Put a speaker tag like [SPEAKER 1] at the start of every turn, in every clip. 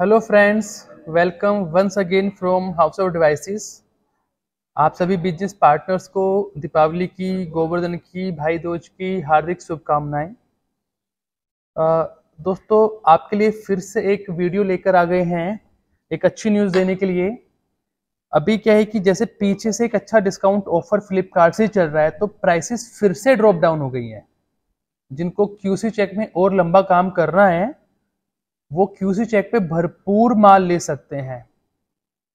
[SPEAKER 1] hello friends welcome once again from house of devices आप सभी business partners को दीपावली की गोवर्धन की भाई दोज की हार्दिक शुभकामनाएं दोस्तों आपके लिए फिर से एक वीडियो लेकर आ गए हैं एक अच्छी न्यूज़ देने के लिए अभी क्या है कि जैसे पीछे से एक अच्छा डिस्काउंट ऑफर फ्लिपकार्ट से चल रहा है तो प्राइसेस फिर से ड्रॉप डाउन हो गई हैं जिनको क्यूसी चेक में और लंबा काम करना है वो क्यूसी चेक पे भरपूर माल ले सकते हैं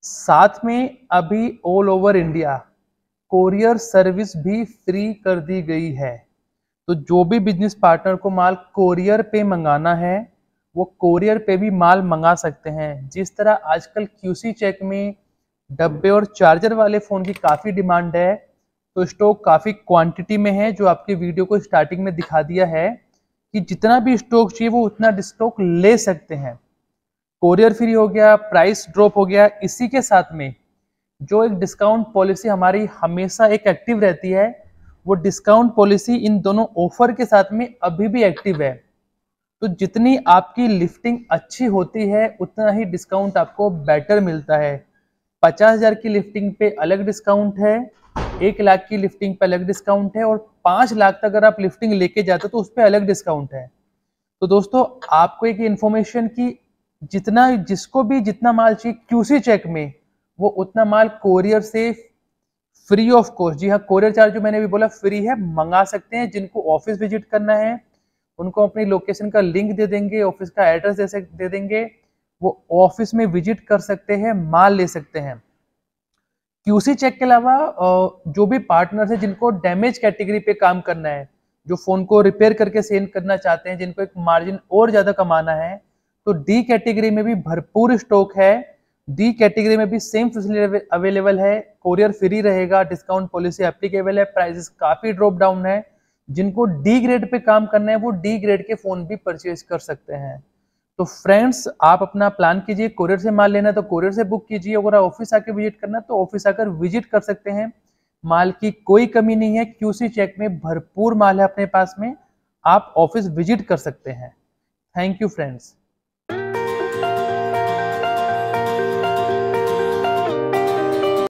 [SPEAKER 1] साथ में अभी all over India courier service भी फ्री कर दी गई है तो जो भी बिजनेस पार्टनर को माल कोरियर पे मंगाना है वो कोरियर पे भी माल मंगा सकते हैं जिस तरह आजकल क्यूसी चेक में डब्बे और चार्जर वाले फ़ोन की काफ़ी डिमांड है तो स्टॉक काफ़ी क्वांटिटी में है जो आपके वीडियो को स्टार्टिंग में दिखा दिया है कि जितना भी स्टॉक चाहिए वो उतना स्टॉक ले सकते हैं कोरियर फ्री हो गया प्राइस ड्रॉप हो गया इसी के साथ में जो एक डिस्काउंट पॉलिसी हमारी हमेशा एक एक्टिव रहती है वो डिस्काउंट पॉलिसी इन दोनों ऑफर के साथ में अभी भी एक्टिव है तो जितनी आपकी लिफ्टिंग अच्छी होती है उतना ही डिस्काउंट आपको बेटर मिलता है पचास हज़ार की लिफ्टिंग पे अलग डिस्काउंट है एक लाख की लिफ्टिंग पे अलग डिस्काउंट है और पांच लाख तक अगर आप लिफ्टिंग लेके जाते हो तो उस पर अलग डिस्काउंट है तो दोस्तों आपको एक इन्फॉर्मेशन की जितना जिसको भी जितना माल चाहिए क्यूसी चेक में वो उतना माल कोरियर से फ्री ऑफ कॉस्ट जी हाँ कोरियर चार्ज जो मैंने भी बोला फ्री है मंगा सकते हैं जिनको ऑफिस विजिट करना है उनको अपनी लोकेशन का लिंक दे देंगे ऑफिस का एड्रेस दे, दे देंगे वो ऑफिस में विजिट कर सकते हैं माल ले सकते हैं क्यूसी चेक के अलावा जो भी पार्टनर है जिनको डैमेज कैटेगरी पे काम करना है जो फ़ोन को रिपेयर करके सेल करना चाहते हैं जिनको एक मार्जिन और ज़्यादा कमाना है तो डी कैटेगरी में भी भरपूर स्टॉक है डी कैटेगरी में भी सेम फैसिलिटी अवेलेबल है कोरियर फ्री रहेगा डिस्काउंट पॉलिसी एप्लीकेबल है प्राइसेस काफ़ी ड्रॉप डाउन है जिनको डी ग्रेड पे काम करना है वो डी ग्रेड के फ़ोन भी परचेज कर सकते हैं तो फ्रेंड्स आप अपना प्लान कीजिए कोरियर से माल लेना तो कोरियर से बुक कीजिए अगर ऑफिस आके विजिट करना तो ऑफिस आकर विजिट कर सकते हैं माल की कोई कमी नहीं है क्यूसी चेक में भरपूर माल है अपने पास में आप ऑफिस विजिट कर सकते हैं थैंक यू फ्रेंड्स